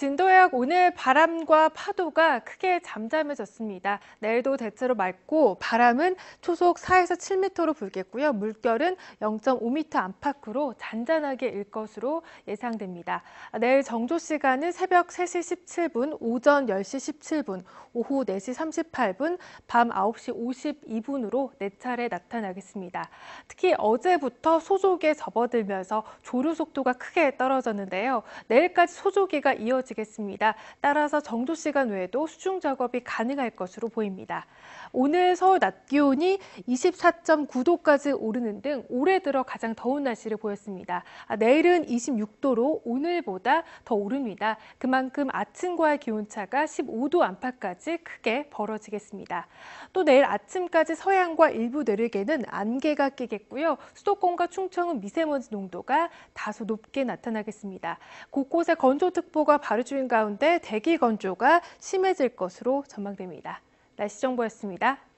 진도약 오늘 바람과 파도가 크게 잠잠해졌습니다. 내일도 대체로 맑고 바람은 초속 4에서 7m로 불겠고요. 물결은 0.5m 안팎으로 잔잔하게 일 것으로 예상됩니다. 내일 정조 시간은 새벽 3시 17분, 오전 10시 17분, 오후 4시 38분, 밤 9시 52분으로 4차례 나타나겠습니다. 특히 어제부터 소조기에 접어들면서 조류 속도가 크게 떨어졌는데요. 내일까지 소조기가 이어지 이어지겠습니다. 따라서 정도 시간 외에도 수중 작업이 가능할 것으로 보입니다. 오늘 서울 낮 기온이 24.9도까지 오르는 등 올해 들어 가장 더운 날씨를 보였습니다. 아, 내일은 26도로 오늘보다 더 오릅니다. 그만큼 아침과의 기온차가 15도 안팎까지 크게 벌어지겠습니다. 또 내일 아침까지 서양과 일부 내륙에는 안개가 끼겠고요. 수도권과 충청은 미세먼지 농도가 다소 높게 나타나겠습니다. 곳곳에 건조특보가 발효 자율주인 가운데 대기 건조가 심해질 것으로 전망됩니다. 날씨 정보였습니다.